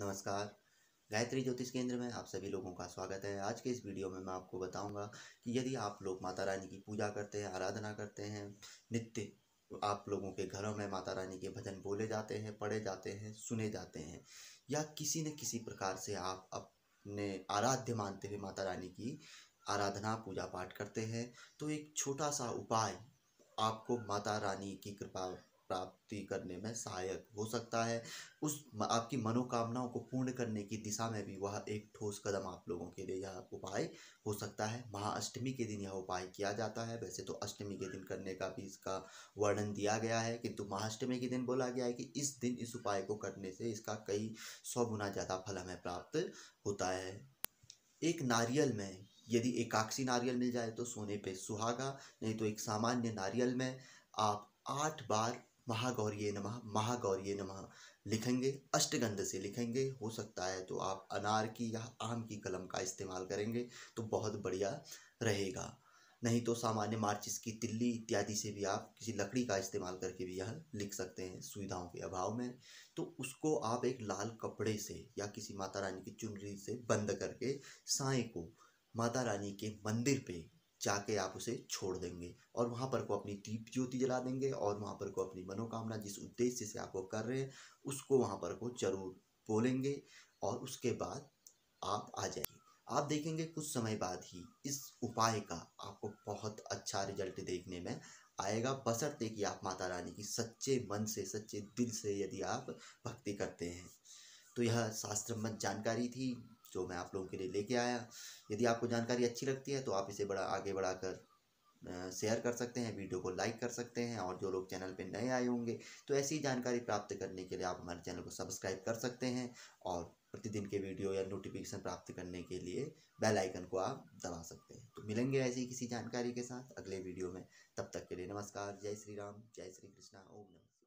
नमस्कार गायत्री ज्योतिष केंद्र में आप सभी लोगों का स्वागत है आज के इस वीडियो में मैं आपको बताऊंगा कि यदि आप लोग माता रानी की पूजा करते हैं आराधना करते हैं नित्य आप लोगों के घरों में माता रानी के भजन बोले जाते हैं पढ़े जाते हैं सुने जाते हैं या किसी न किसी प्रकार से आप अपने आराध्य मानते हुए माता रानी की आराधना पूजा पाठ करते हैं तो एक छोटा सा उपाय आपको माता रानी की कृपा प्राप्ति करने में सहायक हो सकता है उस आपकी मनोकामनाओं को पूर्ण करने की दिशा में भी वह एक ठोस कदम आप लोगों के लिए यह उपाय हो सकता है महाअष्टमी के दिन यह उपाय किया जाता है वैसे तो अष्टमी के दिन करने का भी इसका वर्णन दिया गया है किंतु महाअष्टमी के दिन बोला गया है कि इस दिन इस उपाय को करने से इसका कई सौ गुना ज़्यादा फल हमें प्राप्त होता है एक नारियल में यदि एकाक्षी नारियल मिल जाए तो सोने पे सुहागा नहीं तो एक सामान्य नारियल में आप आठ बार महागौरी नम महागौरी नम लिखेंगे अष्टगंध से लिखेंगे हो सकता है तो आप अनार की या आम की कलम का इस्तेमाल करेंगे तो बहुत बढ़िया रहेगा नहीं तो सामान्य मार्चिस की तिल्ली इत्यादि से भी आप किसी लकड़ी का इस्तेमाल करके भी यह लिख सकते हैं सुविधाओं के अभाव में तो उसको आप एक लाल कपड़े से या किसी माता रानी की चुनरी से बंद करके साय को माता रानी के मंदिर पे जाके आप उसे छोड़ देंगे और वहाँ पर को अपनी दीप ज्योति जला देंगे और वहाँ पर को अपनी मनोकामना जिस उद्देश्य से आप वो कर रहे हैं उसको वहाँ पर को जरूर बोलेंगे और उसके बाद आप आ जाएंगे आप देखेंगे कुछ समय बाद ही इस उपाय का आपको बहुत अच्छा रिजल्ट देखने में आएगा बसरते कि आप माता रानी की सच्चे मन से सच्चे दिल से यदि आप भक्ति करते हैं तो यह शास्त्र मत जानकारी थी जो मैं आप लोगों के लिए लेके आया यदि आपको जानकारी अच्छी लगती है तो आप इसे बड़ा आगे बढ़ाकर शेयर कर सकते हैं वीडियो को लाइक कर सकते हैं और जो लोग चैनल पर नए आए होंगे तो ऐसी जानकारी प्राप्त करने के लिए आप हमारे चैनल को सब्सक्राइब कर सकते हैं और प्रतिदिन के वीडियो या नोटिफिकेशन प्राप्त करने के लिए बेल आइकन को आप दबा सकते हैं तो मिलेंगे ऐसी किसी जानकारी के साथ अगले वीडियो में तब तक के लिए नमस्कार जय श्री राम जय श्री कृष्णा ओम नमस्कार